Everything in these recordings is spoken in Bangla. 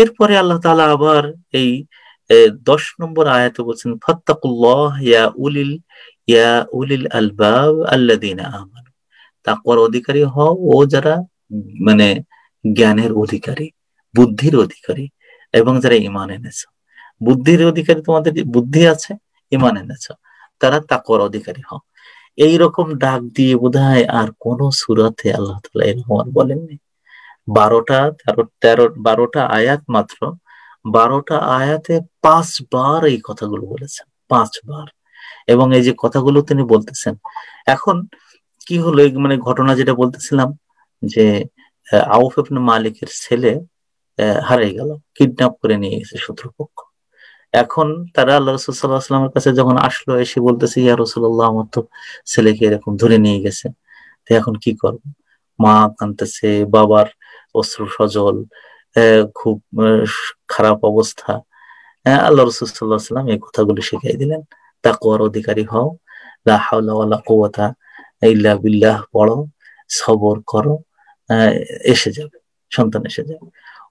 এরপরে আল্লাহ তালা আবার এই দশ নম্বর আয়াতে বলছেন ফত্তাকুল্লাহ ইয়া উলিল ইয়া উলিল আলবাব আল্লাদিনা আমান তাকওয়ার অধিকারী হও ও যারা মানে জ্ঞানের অধিকারী বুদ্ধির অধিকারী এবং যারা ইমান এনেছ বুদ্ধির অধিকারী তোমাদের বুদ্ধি আছে ইমান এনেছ তারা তাকর অধিকারী হও এইরকম ডাক দিয়ে বোধ আর কোন সুরাতে আল্লাহ তালা এরকম বলেননি বারোটা তেরো তেরো বারোটা আয়াত মাত্র বারোটা আয়াতে পাঁচবার এই কথাগুলো বলেছেন পাঁচবার এবং এই যে কথাগুলো তিনি বলতেছেন এখন কি হলো মানে ঘটনা যেটা বলতেছিলাম যে আউফ এফন মালিকের ছেলে হারিয়ে গেল কিডন্যাপ করে নিয়ে গেছে শত্রুপক্ষ এখন তারা আল্লাহ রসুল্লাহামের কাছে যখন আসলো এসে বলতেছে ইয়া রসুল্লাহ আমার তো ছেলেকে এরকম ধরে নিয়ে গেছে এখন কি করবো মা কানতেছে বাবার অশ্রু সজল খুব মানে, খারাপ অবস্থা আল্লাহ রসুল্লাহ সাল্লাম এই কথাগুলো শিখাই দিলেন তাকুয়ার অধিকারী হও লা হাওলা ওয়ালা ইল্লা বিল্লাহ পড়ো সবর করো এসে যাবে সন্তান এসে যাবে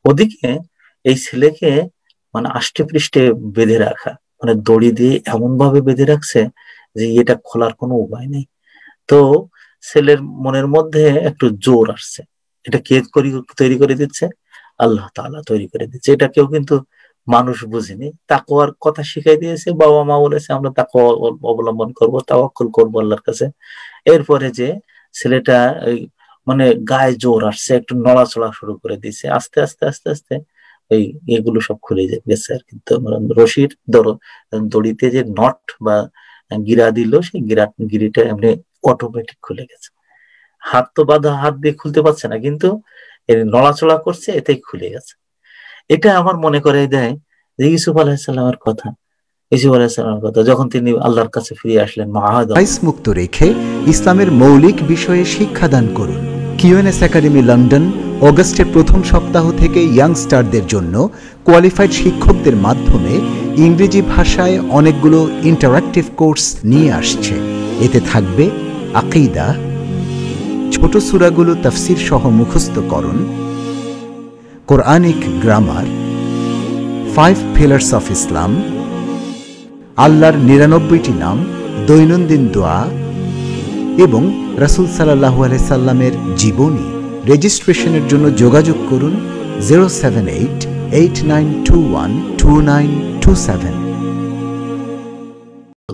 ওদিকে এই ছেলেকে মানে আষ্টে পৃষ্ঠে বেঁধে রাখা মানে দড়ি দিয়ে এমন ভাবে বেঁধে রাখছে যে এটা খোলার কোনো উপায় নেই তো ছেলের মনের মধ্যে একটু জোর আসছে এটা কে তৈরি করে দিচ্ছে আল্লাহ তালা তৈরি করে দিচ্ছে এটা কেউ কিন্তু মানুষ বুঝেনি তাকোয়ার কথা শিখাই দিয়েছে বাবা মা বলেছে আমরা তাকো অবলম্বন করবো তাওয়াক্কুল করবো আল্লাহর কাছে এরপরে যে ছেলেটা মানে গায়ে জোর আসছে একটু নড়াচড়া শুরু করে দিছে আস্তে আস্তে আস্তে আস্তে ওই এগুলো সব খুলে গেছে আর কিন্তু রশির দর দড়িতে যে নট বা গিরা দিল সেই গিরা গিরিটা এমনি অটোমেটিক খুলে গেছে হাত তো বাঁধা হাত দিয়ে খুলতে পারছে না কিন্তু এর নড়াচড়া করছে এতেই খুলে গেছে এটা আমার মনে করে দেয় যে ইউসুফ আলাহিসাল্লামের কথা ইসুফ আলাহিসাল্লামের কথা যখন তিনি আল্লাহর কাছে ফিরে আসলেন মুক্ত রেখে ইসলামের মৌলিক বিষয়ে শিক্ষাদান করুন কিউএনএস একাডেমি লন্ডন অগস্টের প্রথম সপ্তাহ থেকে ইয়াংস্টারদের জন্য কোয়ালিফাইড শিক্ষকদের মাধ্যমে ইংরেজি ভাষায় অনেকগুলো ইন্টারাক্টিভ কোর্স নিয়ে আসছে এতে থাকবে আকিদা ছোট সুরাগুলো তাফসির সহ মুখস্থ করুন Quranic grammar five pillars of Islam আল্লাহর নিরানব্বইটি নাম দৈনন্দিন দোয়া এবং রাসুল সাল্লাহ আলাইসাল্লামের জীবনী রেজিস্ট্রেশনের জন্য যোগাযোগ করুন zero seven eight eight nine two one two nine two seven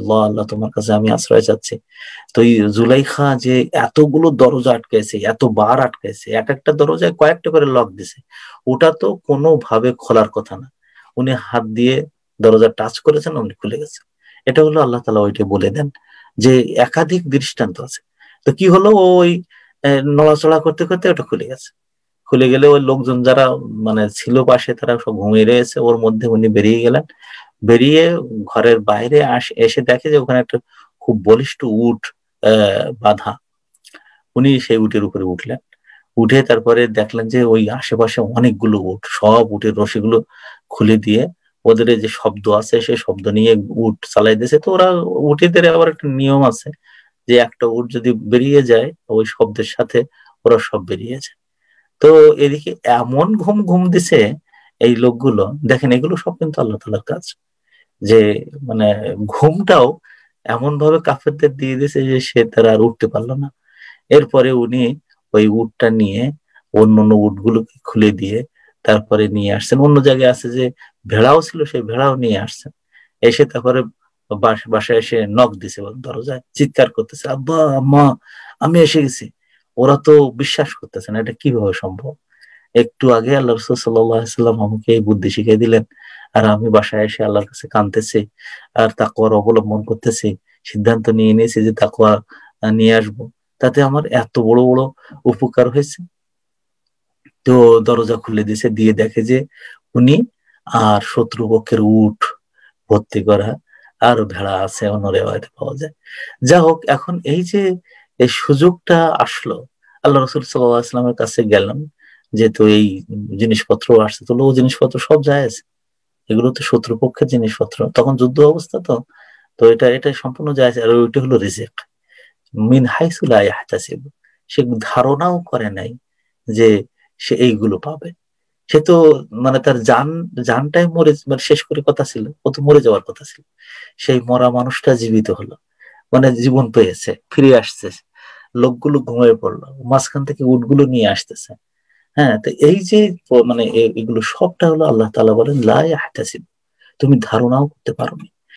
আল্লাহ আল্লাহ তোমার কাছে আমি আশ্রয় চাচ্ছি তো এই জুলাইখা যে এতগুলো দরজা আটকাইছে এত বার আটকাইছে এক একটা দরজায় কয়েকটা করে লক দিছে ওটা তো কোনোভাবে খোলার কথা না উনি হাত দিয়ে দরজা টাচ করেছেন উনি খুলে গেছে এটা হলো আল্লাহ তালা ওইটা বলে দেন যে একাধিক দৃষ্টান্ত আছে তো কি হলো ওই নড়াচড়া করতে করতে ওটা খুলে গেছে খুলে গেলে ওই লোকজন যারা মানে ছিল পাশে তারা সব ঘুমিয়ে রয়েছে ওর মধ্যে উনি বেরিয়ে গেলেন বেরিয়ে ঘরের বাইরে এসে দেখে যে ওখানে একটা খুব বলিষ্ঠ উট বাঁধা উনি সেই উটের উপরে উঠলেন উঠে তারপরে দেখলেন যে ওই আশেপাশে অনেকগুলো উট সব উটের রশিগুলো খুলে দিয়ে ওদের যে শব্দ আছে সে শব্দ নিয়ে উট চালাই দিয়েছে তো ওরা উটেদের আবার একটা নিয়ম আছে যে একটা উট যদি বেরিয়ে যায় ওই শব্দের সাথে ওরা সব বেরিয়ে যায় তো এদিকে এমন ঘুম ঘুম দিছে এই লোকগুলো দেখেন এগুলো সব কিন্তু আল্লাহ তালার কাজ যে মানে ঘুমটাও এমন ভাবে কাফেরদের দিয়ে দিয়েছে যে সে তারা আর উঠতে পারলো না এরপরে উনি ওই উটটা নিয়ে অন্য অন্য উঠগুলোকে খুলে দিয়ে তারপরে নিয়ে আসছেন অন্য জায়গায় আছে যে ভেড়াও ছিল সেই ভেড়াও নিয়ে আসছেন এসে তারপরে বাসায় এসে নখ দিছে দরজায় চিৎকার করতেছে আব্বা আম্মা আমি এসে গেছি ওরা তো বিশ্বাস করতেছে না এটা কিভাবে সম্ভব একটু আগে আল্লাহ রসুল সাল্লাহ আমাকে এই বুদ্ধি শিখিয়ে দিলেন আর আমি বাসায় এসে আল্লাহর কাছে কানতেছি আর তাকুয়ার অবলম্বন করতেছি সিদ্ধান্ত নিয়ে নিয়েছি যে তাকুয়া নিয়ে আসব তাতে আমার এত বড় বড় উপকার হয়েছে তো দরজা খুলে দিয়েছে দিয়ে দেখে যে উনি আর শত্রুপক্ষের উঠ ভর্তি করা আর ভেড়া আছে অন্য বাড়িতে পাওয়া যায় যা হোক এখন এই যে এই সুযোগটা আসলো আল্লাহ রসুল সাল্লাহ আসলামের কাছে গেলাম যেহেতু এই জিনিসপত্র আসছে তো ও জিনিসপত্র সব যায় আছে এগুলো তো শত্রুপক্ষের জিনিসপত্র তখন যুদ্ধ অবস্থা তো তো এটা এটা সম্পূর্ণ যায় আর ওইটা হলো রিজেক মিন হাইসুল সে ধারণাও করে নাই যে সে এইগুলো পাবে সে তো মানে তার যান যানটাই মরে মানে শেষ করে কথা ছিল ও তো মরে যাওয়ার কথা ছিল সেই মরা মানুষটা জীবিত হলো মানে জীবন পেয়েছে ফিরে আসছে লোকগুলো ঘুমিয়ে পড়লো মাঝখান থেকে উটগুলো নিয়ে আসতেছে হ্যাঁ তো এই যে মানে এগুলো সবটা হলো আল্লাহ তালা বলেন লাহ তুমি ধারণাও করতে পারো না